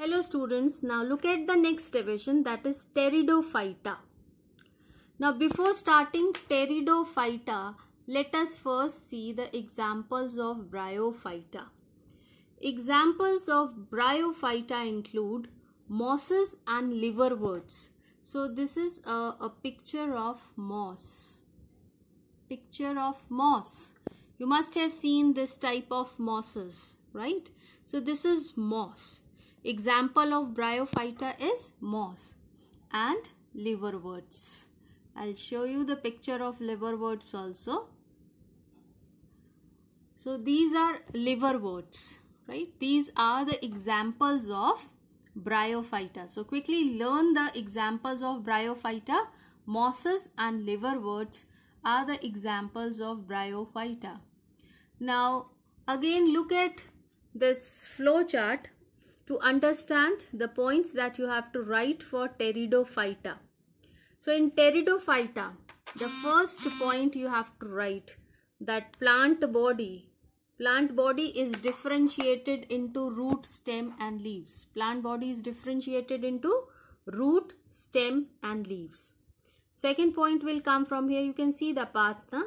Hello students, now look at the next division that is pteridophyta. Now before starting pteridophyta, let us first see the examples of bryophyta. Examples of bryophyta include mosses and liverworts. So this is a, a picture of moss. Picture of moss. You must have seen this type of mosses, right? So this is moss Example of bryophyta is moss and liverworts. I'll show you the picture of liverworts also. So these are liverworts, right? These are the examples of bryophyta. So quickly learn the examples of bryophyta. Mosses and liverworts are the examples of bryophyta. Now again look at this flow chart to understand the points that you have to write for pteridophyta. So in pteridophyta, the first point you have to write that plant body plant body is differentiated into root stem and leaves plant body is differentiated into root stem and leaves second point will come from here you can see the path na?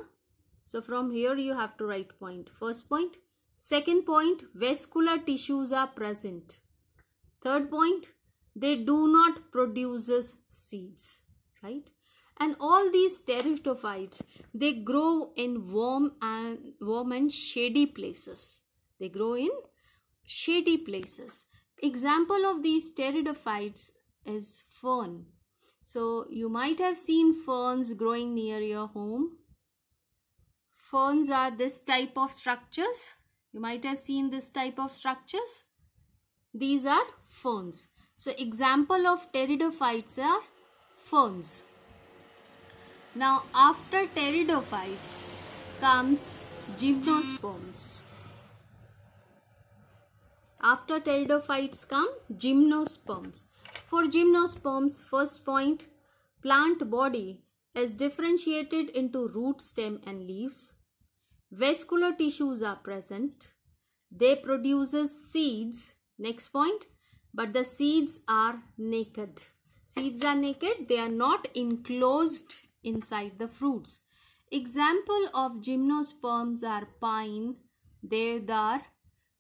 so from here you have to write point. point first point second point vascular tissues are present Third point, they do not produce seeds, right? And all these pteridophytes, they grow in warm and warm and shady places. They grow in shady places. Example of these pteridophytes is fern. So you might have seen ferns growing near your home. Ferns are this type of structures. You might have seen this type of structures. These are ferns. So example of pteridophytes are ferns. Now after pteridophytes comes gymnosperms. After pteridophytes come gymnosperms. For gymnosperms, first point, plant body is differentiated into root, stem and leaves. Vascular tissues are present. They produces seeds. Next point, but the seeds are naked. Seeds are naked, they are not enclosed inside the fruits. Example of gymnosperms are pine, they are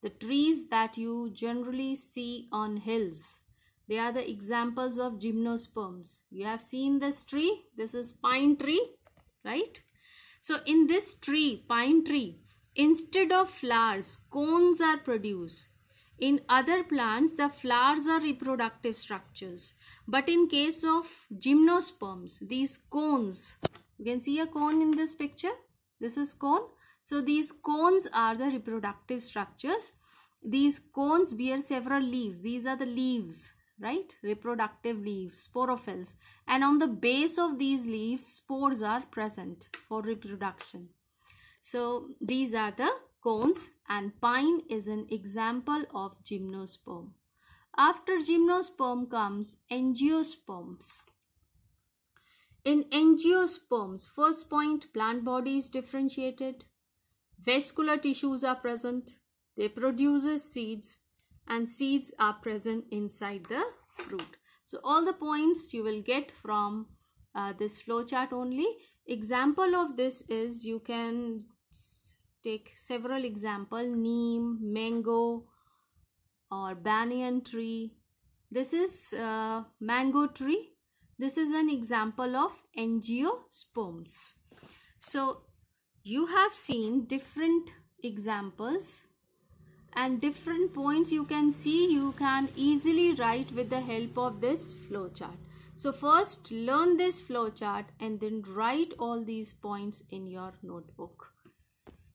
the trees that you generally see on hills. They are the examples of gymnosperms. You have seen this tree. This is pine tree, right? So in this tree, pine tree, instead of flowers, cones are produced. In other plants, the flowers are reproductive structures. But in case of gymnosperms, these cones, you can see a cone in this picture. This is cone. So these cones are the reproductive structures. These cones bear several leaves. These are the leaves, right? Reproductive leaves, sporophylls. And on the base of these leaves, spores are present for reproduction. So these are the cones and pine is an example of gymnosperm. After gymnosperm comes angiosperms. In angiosperms, first point, plant body is differentiated. Vascular tissues are present. They produces seeds and seeds are present inside the fruit. So all the points you will get from uh, this flowchart only. Example of this is you can take several example neem mango or banyan tree this is uh, mango tree this is an example of angiosperms so you have seen different examples and different points you can see you can easily write with the help of this flowchart. So first learn this flowchart and then write all these points in your notebook.